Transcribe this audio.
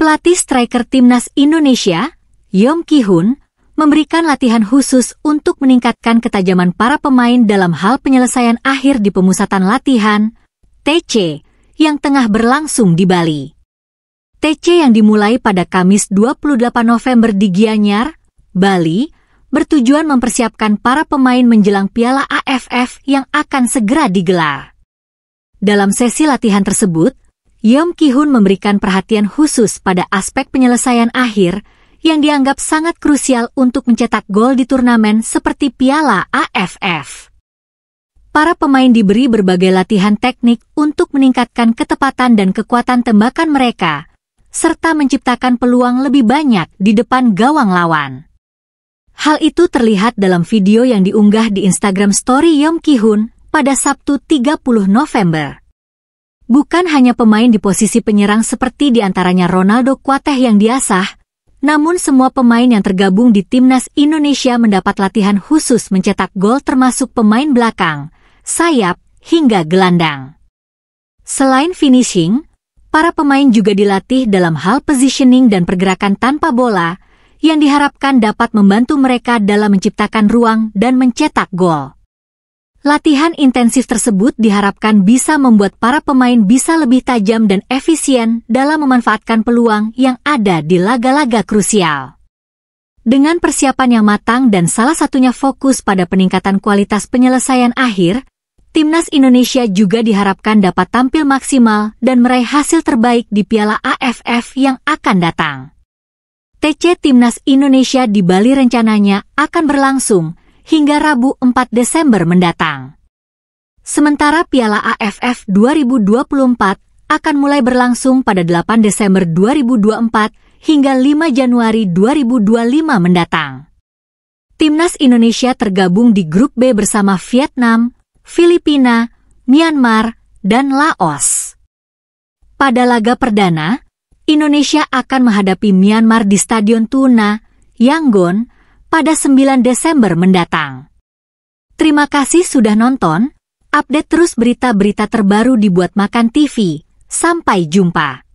Pelatih striker timnas Indonesia, Yom Ki-hun, memberikan latihan khusus untuk meningkatkan ketajaman para pemain dalam hal penyelesaian akhir di pemusatan latihan, TC, yang tengah berlangsung di Bali. TC yang dimulai pada Kamis 28 November di Gianyar, Bali, bertujuan mempersiapkan para pemain menjelang Piala AFF yang akan segera digelar. Dalam sesi latihan tersebut, Yom Ki-hun memberikan perhatian khusus pada aspek penyelesaian akhir yang dianggap sangat krusial untuk mencetak gol di turnamen seperti Piala AFF. Para pemain diberi berbagai latihan teknik untuk meningkatkan ketepatan dan kekuatan tembakan mereka, serta menciptakan peluang lebih banyak di depan gawang lawan. Hal itu terlihat dalam video yang diunggah di Instagram Story Yom Ki-hun pada Sabtu 30 November. Bukan hanya pemain di posisi penyerang seperti di antaranya Ronaldo Kuateh yang diasah, namun semua pemain yang tergabung di timnas Indonesia mendapat latihan khusus mencetak gol termasuk pemain belakang, sayap, hingga gelandang. Selain finishing, para pemain juga dilatih dalam hal positioning dan pergerakan tanpa bola, yang diharapkan dapat membantu mereka dalam menciptakan ruang dan mencetak gol. Latihan intensif tersebut diharapkan bisa membuat para pemain bisa lebih tajam dan efisien dalam memanfaatkan peluang yang ada di laga-laga krusial. Dengan persiapan yang matang dan salah satunya fokus pada peningkatan kualitas penyelesaian akhir, Timnas Indonesia juga diharapkan dapat tampil maksimal dan meraih hasil terbaik di Piala AFF yang akan datang. TC Timnas Indonesia di Bali rencananya akan berlangsung hingga Rabu 4 Desember mendatang. Sementara Piala AFF 2024 akan mulai berlangsung pada 8 Desember 2024 hingga 5 Januari 2025 mendatang. Timnas Indonesia tergabung di grup B bersama Vietnam, Filipina, Myanmar, dan Laos. Pada laga perdana, Indonesia akan menghadapi Myanmar di Stadion Tuna, Yangon, pada 9 Desember mendatang. Terima kasih sudah nonton. Update terus berita-berita terbaru dibuat Makan TV. Sampai jumpa.